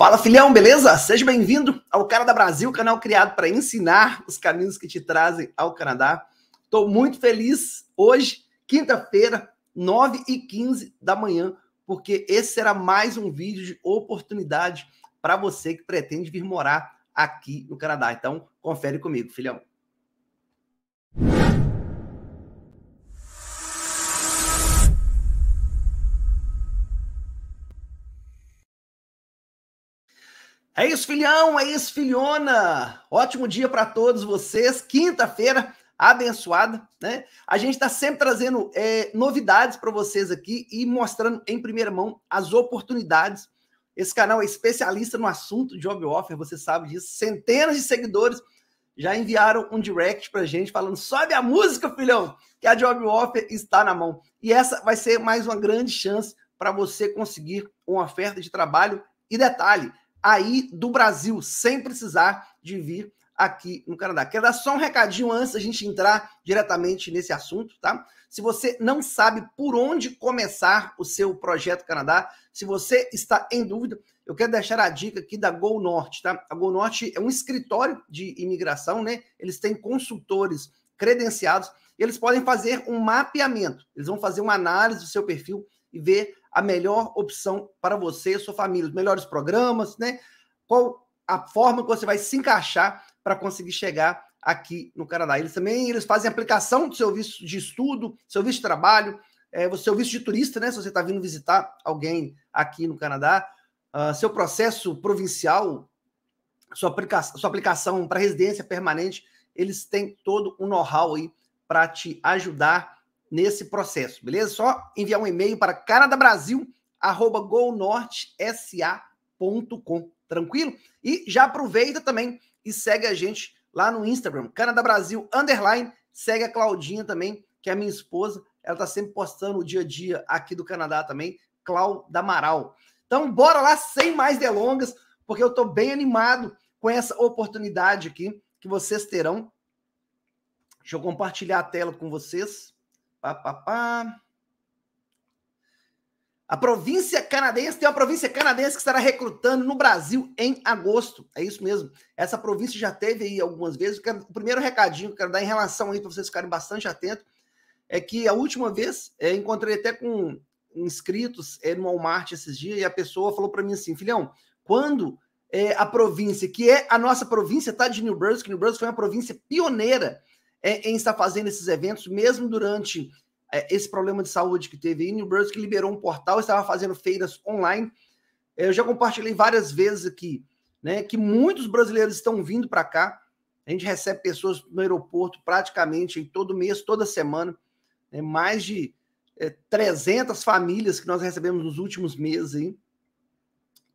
Fala filhão, beleza? Seja bem-vindo ao Cara da Brasil, canal criado para ensinar os caminhos que te trazem ao Canadá. Estou muito feliz hoje, quinta-feira, 9 e 15 da manhã, porque esse será mais um vídeo de oportunidade para você que pretende vir morar aqui no Canadá. Então, confere comigo, filhão. É isso, filhão, é isso, filhona. Ótimo dia para todos vocês. Quinta-feira abençoada, né? A gente está sempre trazendo é, novidades para vocês aqui e mostrando em primeira mão as oportunidades. Esse canal é especialista no assunto job offer, você sabe disso. Centenas de seguidores já enviaram um direct para gente falando: sobe a música, filhão, que a job offer está na mão. E essa vai ser mais uma grande chance para você conseguir uma oferta de trabalho. E detalhe, aí do Brasil, sem precisar de vir aqui no Canadá. Quero dar só um recadinho antes da gente entrar diretamente nesse assunto, tá? Se você não sabe por onde começar o seu projeto Canadá, se você está em dúvida, eu quero deixar a dica aqui da Gol Norte, tá? A Gol Norte é um escritório de imigração, né? Eles têm consultores credenciados, eles podem fazer um mapeamento. Eles vão fazer uma análise do seu perfil e ver a melhor opção para você e sua família, os melhores programas, né? Qual a forma que você vai se encaixar para conseguir chegar aqui no Canadá. Eles também eles fazem aplicação do seu visto de estudo, seu visto de trabalho, é, o seu visto de turista, né? Se você está vindo visitar alguém aqui no Canadá, uh, seu processo provincial, sua, aplica sua aplicação para residência permanente, eles têm todo um know-how aí para te ajudar nesse processo, beleza? Só enviar um e-mail para canadabrasil@golnortesa.com, tranquilo? E já aproveita também e segue a gente lá no Instagram, canadabrasil Brasil underline, segue a Claudinha também, que é minha esposa, ela tá sempre postando o dia a dia aqui do Canadá também, Cláudia Amaral. Então bora lá sem mais delongas, porque eu tô bem animado com essa oportunidade aqui que vocês terão. Deixa eu compartilhar a tela com vocês. Pá, pá, pá. A província canadense tem uma província canadense que estará recrutando no Brasil em agosto. É isso mesmo. Essa província já teve aí algumas vezes. o primeiro recadinho que eu quero dar em relação aí para vocês ficarem bastante atentos é que a última vez é, encontrei até com inscritos é, no Walmart esses dias e a pessoa falou para mim assim, filhão, quando é, a província que é a nossa província, tá? De New Brunswick, New Brunswick foi uma província pioneira é, em estar fazendo esses eventos, mesmo durante é, esse problema de saúde que teve aí. New Brunswick liberou um portal, estava fazendo feiras online. É, eu já compartilhei várias vezes aqui, né, que muitos brasileiros estão vindo para cá. A gente recebe pessoas no aeroporto praticamente todo mês, toda semana. Né, mais de é, 300 famílias que nós recebemos nos últimos meses aí.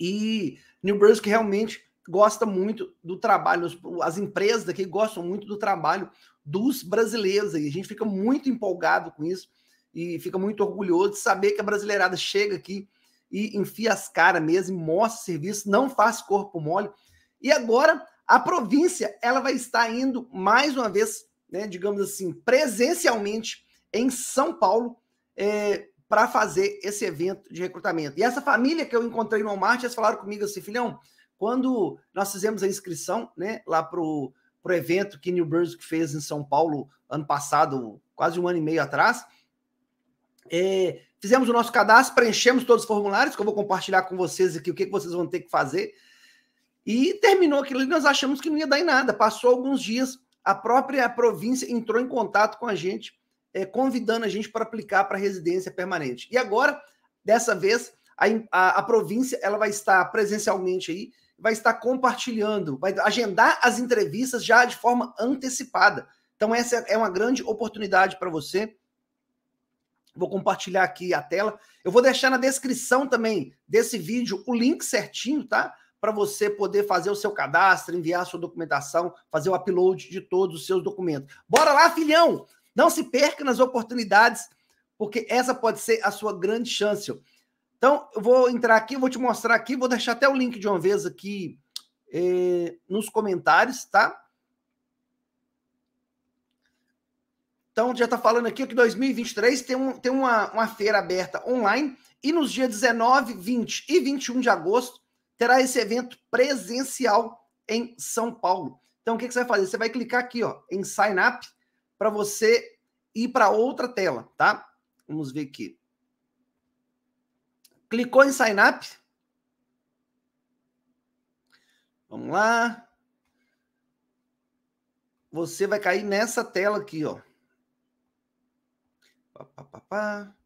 E New Brunswick realmente gosta muito do trabalho, as empresas daqui gostam muito do trabalho dos brasileiros. aí a gente fica muito empolgado com isso e fica muito orgulhoso de saber que a brasileirada chega aqui e enfia as caras mesmo, mostra serviço, não faz corpo mole. E agora a província ela vai estar indo mais uma vez, né, digamos assim, presencialmente em São Paulo é, para fazer esse evento de recrutamento. E essa família que eu encontrei no Walmart, eles falaram comigo assim, filhão, quando nós fizemos a inscrição né, lá para o para o evento que New Brunswick fez em São Paulo ano passado, quase um ano e meio atrás. É, fizemos o nosso cadastro, preenchemos todos os formulários, que eu vou compartilhar com vocês aqui o que, vocês vão ter que fazer. E terminou aquilo ali, nós achamos que não ia dar em nada. Passou alguns dias, a própria província entrou em contato com a gente, é, convidando a gente para aplicar para residência permanente. E agora, dessa vez, a, a, a província ela vai estar presencialmente aí vai estar compartilhando, vai agendar as entrevistas já de forma antecipada. Então, essa é uma grande oportunidade para você. Vou compartilhar aqui a tela. Eu vou deixar na descrição também desse vídeo o link certinho, tá? Para você poder fazer o seu cadastro, enviar a sua documentação, fazer o upload de todos os seus documentos. Bora lá, filhão! Não se perca nas oportunidades, porque essa pode ser a sua grande chance. Então, eu vou entrar aqui, vou te mostrar aqui, vou deixar até o link de uma vez aqui é, nos comentários, tá? Então, já está falando aqui que 2023 tem, um, tem uma, uma feira aberta online e nos dias 19, 20 e 21 de agosto terá esse evento presencial em São Paulo. Então, o que, que você vai fazer? Você vai clicar aqui ó, em Sign Up para você ir para outra tela, tá? Vamos ver aqui. Clicou em sign up? Vamos lá. Você vai cair nessa tela aqui, ó. Pá, pá, pá,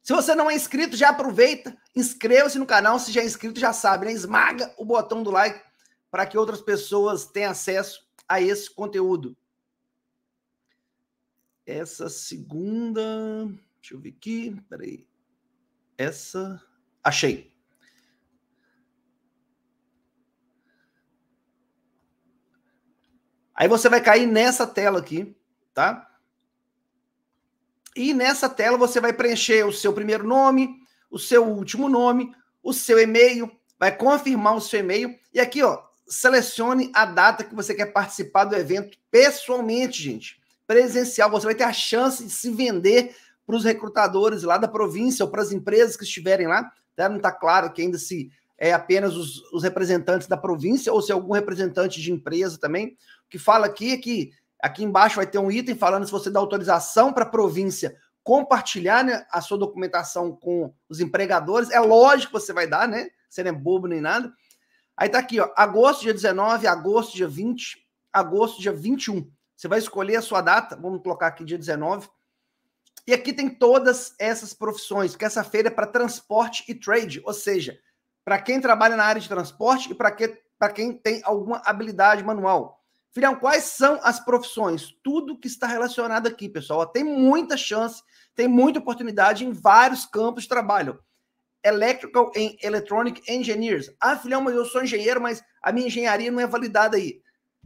se você não é inscrito, já aproveita, inscreva-se no canal. Se já é inscrito, já sabe, né? Esmaga o botão do like para que outras pessoas tenham acesso a esse conteúdo. Essa segunda. Deixa eu ver aqui. Peraí essa. Achei. Aí você vai cair nessa tela aqui, tá? E nessa tela você vai preencher o seu primeiro nome, o seu último nome, o seu e-mail, vai confirmar o seu e-mail e aqui, ó, selecione a data que você quer participar do evento pessoalmente, gente. Presencial, você vai ter a chance de se vender para os recrutadores lá da província ou para as empresas que estiverem lá. Né? Tá? Não está claro que ainda se é apenas os, os, representantes da província ou se é algum representante de empresa também. O que fala aqui é que aqui embaixo vai ter um item falando se você dá autorização para a província compartilhar né, a sua documentação com os empregadores. É lógico que você vai dar, né? Você não é bobo nem nada. Aí tá aqui, ó, agosto dia 19, agosto dia 20, agosto dia 21. Você vai escolher a sua data, vamos colocar aqui dia 19. E aqui tem todas essas profissões, porque essa feira é para transporte e trade, ou seja, para quem trabalha na área de transporte e para que, quem tem alguma habilidade manual. Filhão, quais são as profissões? Tudo que está relacionado aqui, pessoal. Tem muita chance, tem muita oportunidade em vários campos de trabalho. Electrical and Electronic Engineers. Ah, filhão, mas eu sou engenheiro, mas a minha engenharia não é validada aí.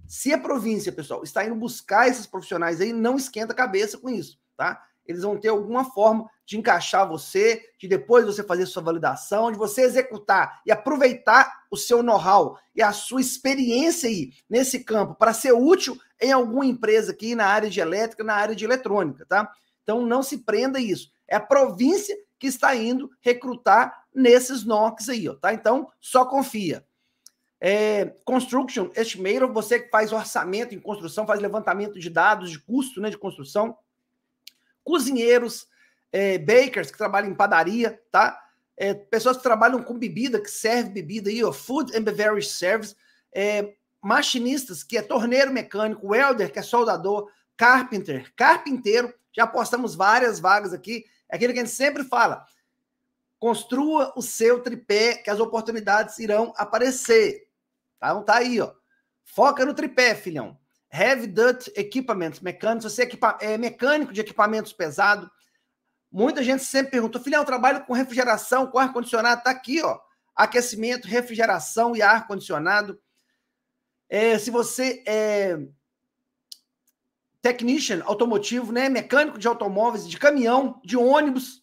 Se a província, pessoal, está indo buscar esses profissionais aí, não esquenta a cabeça com isso, tá? eles vão ter alguma forma de encaixar você, de depois você fazer sua validação, de você executar e aproveitar o seu know-how e a sua experiência aí nesse campo para ser útil em alguma empresa aqui na área de elétrica, na área de eletrônica, tá? Então não se prenda a isso. É a província que está indo recrutar nesses NOCs aí, ó, tá? Então só confia. É, construction Estimator, você que faz orçamento em construção, faz levantamento de dados de custo né, de construção, cozinheiros, é, bakers que trabalham em padaria, tá? É, pessoas que trabalham com bebida, que serve bebida aí, ó, food and beverage service, é, machinistas, que é torneiro mecânico, welder, que é soldador, carpenter, carpinteiro, já postamos várias vagas aqui, é aquilo que a gente sempre fala, construa o seu tripé, que as oportunidades irão aparecer, tá? Então tá aí, ó, foca no tripé, filhão, Heavy Duty Equipamentos Mecânicos. Você é, é, mecânico de equipamentos pesado. Muita gente sempre perguntou, filhão, eu trabalho com refrigeração, com ar-condicionado. Está aqui, ó. Aquecimento, refrigeração e ar-condicionado. É, se você é technician automotivo, né? mecânico de automóveis, de caminhão, de ônibus,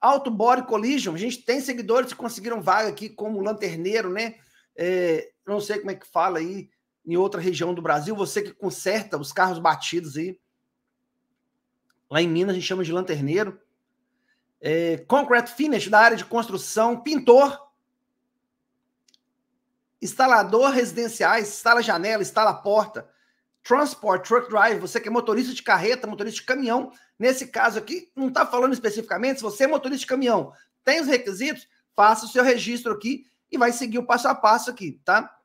Auto Body Collision, a gente tem seguidores que conseguiram vaga aqui como lanterneiro, né? É, não sei como é que fala aí, em outra região do Brasil, você que conserta os carros batidos aí. Lá em Minas a gente chama de lanterneiro. É, concrete finish da área de construção, pintor, instalador residenciais, instala janela, instala porta, transport, truck drive, você que é motorista de carreta, motorista de caminhão, nesse caso aqui, não está falando especificamente, se você é motorista de caminhão, tem os requisitos, faça o seu registro aqui e vai seguir o passo a passo aqui, tá?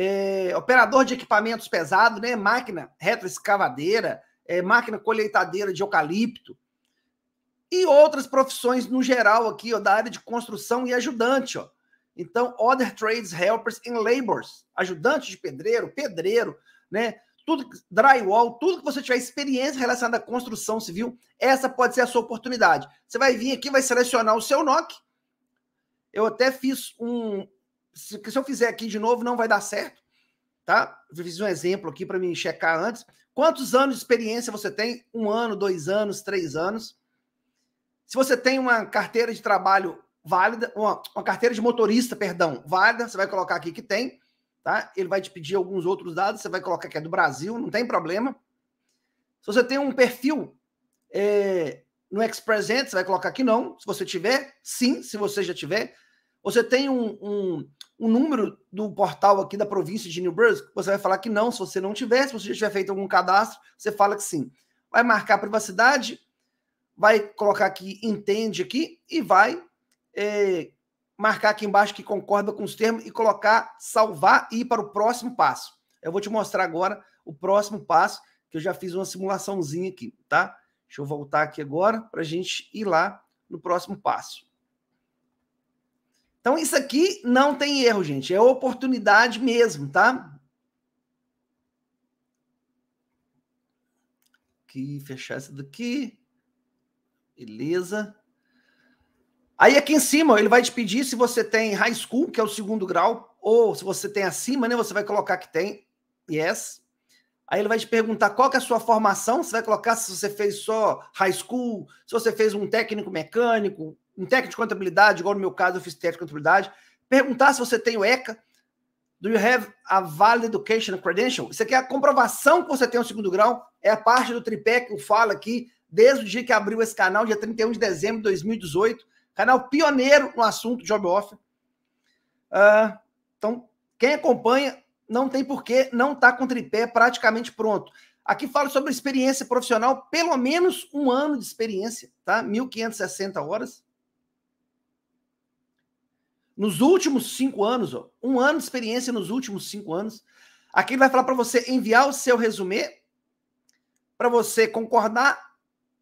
é, operador de equipamentos pesados, né? máquina retroescavadeira, é, máquina colheitadeira de eucalipto e outras profissões no geral aqui, ó, da área de construção e ajudante, ó. Então, other trades, helpers and laborers, ajudante de pedreiro, pedreiro, né? Tudo drywall, tudo que você tiver experiência relacionada à construção civil, essa pode ser a sua oportunidade. Você vai vir aqui, vai selecionar o seu NOC. Eu até fiz um, se, se eu fizer aqui de novo, não vai dar certo, tá? Eu fiz um exemplo aqui para me checar antes. Quantos anos de experiência você tem? Um ano, dois anos, três anos? Se você tem uma carteira de trabalho válida, uma, uma carteira de motorista, perdão, válida, você vai colocar aqui que tem, tá? Ele vai te pedir alguns outros dados, você vai colocar que é do Brasil, não tem problema. Se você tem um perfil é, no Express Ent, você vai colocar que não. Se você tiver, sim. Se você já tiver, você tem um, um, um, número do portal aqui da província de New Brunswick? Você vai falar que não, se você não tiver, se você já tiver feito algum cadastro, você fala que sim. Vai marcar a privacidade, vai colocar aqui entende aqui e vai é, marcar aqui embaixo que concorda com os termos e colocar salvar e ir para o próximo passo. Eu vou te mostrar agora o próximo passo, que eu já fiz uma simulaçãozinha aqui, tá? Deixa eu voltar aqui agora para a gente ir lá no próximo passo. Então, isso aqui não tem erro, gente. É oportunidade mesmo, tá? Aqui, fechar essa daqui. Beleza. Aí aqui em cima ele vai te pedir se você tem high school, que é o segundo grau, ou se você tem acima, né? Você vai colocar que tem. Yes. Aí ele vai te perguntar qual é a sua formação. Você vai colocar se você fez só high school, se você fez um técnico mecânico, um técnico de contabilidade, igual no meu caso eu fiz técnico de contabilidade, perguntar se você tem o ECA, do you have a valid education credential? Isso aqui é a comprovação que você tem o um segundo grau, é a parte do tripé que eu falo aqui, desde o dia que abriu esse canal, dia 31 de dezembro de 2018, canal pioneiro no assunto job offer. Uh, então, quem acompanha não tem porquê não está com tripé praticamente pronto. Aqui falo sobre experiência profissional, pelo menos um ano de experiência, tá? 1.560 horas nos últimos cinco anos, ó, um ano de experiência nos últimos cinco anos. Aqui ele vai falar para você enviar o seu resumê, para você concordar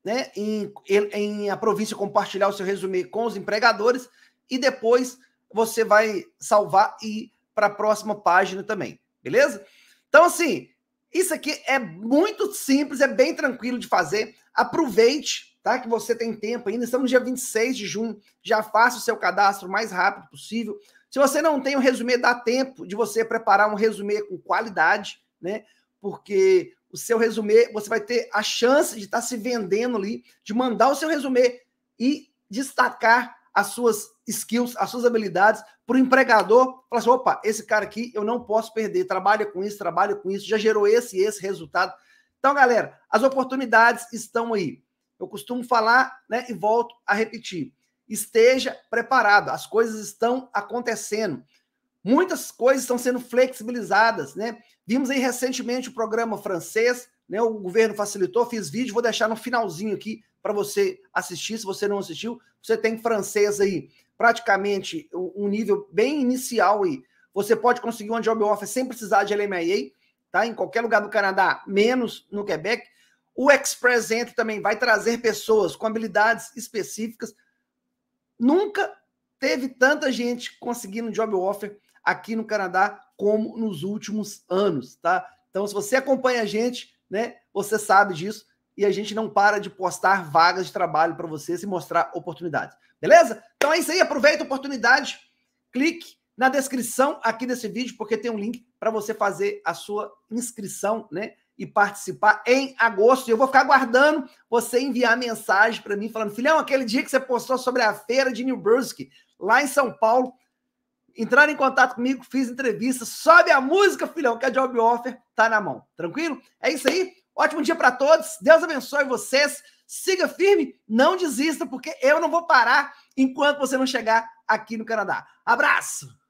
né, em, em a província compartilhar o seu resumê com os empregadores e depois você vai salvar e ir para a próxima página também, beleza? Então, assim, isso aqui é muito simples, é bem tranquilo de fazer. Aproveite tá? Que você tem tempo ainda. Estamos no dia 26 de junho. Já faça o seu cadastro o mais rápido possível. Se você não tem o um resumê, dá tempo de você preparar um resumê com qualidade, né? Porque o seu resumê, você vai ter a chance de estar tá se vendendo ali, de mandar o seu resumê e destacar as suas skills, as suas habilidades para o empregador falar assim: opa, esse cara aqui eu não posso perder, trabalha com isso, trabalha com isso, já gerou esse e esse resultado. Então, galera, as oportunidades estão aí eu costumo falar né, e volto a repetir. Esteja preparado, as coisas estão acontecendo. Muitas coisas estão sendo flexibilizadas, né? Vimos aí recentemente o programa francês, né? O governo facilitou, fiz vídeo, vou deixar no finalzinho aqui para você assistir. Se você não assistiu, você tem francês aí, praticamente um nível bem inicial aí. Você pode conseguir uma job offer sem precisar de LMIA, tá? Em qualquer lugar do Canadá, menos no Quebec. O Express Entry também vai trazer pessoas com habilidades específicas. Nunca teve tanta gente conseguindo job offer aqui no Canadá como nos últimos anos, tá? Então, se você acompanha a gente, né, você sabe disso e a gente não para de postar vagas de trabalho para vocês e mostrar oportunidades. Beleza? Então é isso aí, aproveita a oportunidade, clique na descrição aqui desse vídeo porque tem um link para você fazer a sua inscrição, né? e participar em agosto. Eu vou ficar aguardando você enviar mensagem para mim falando: "Filhão, aquele dia que você postou sobre a feira de New Brunswick, lá em São Paulo, entrar em contato comigo, fiz entrevista, sobe a música, filhão, que a job offer tá na mão". Tranquilo? É isso aí. Ótimo dia para todos. Deus abençoe vocês. Siga firme, não desista, porque eu não vou parar enquanto você não chegar aqui no Canadá. Abraço.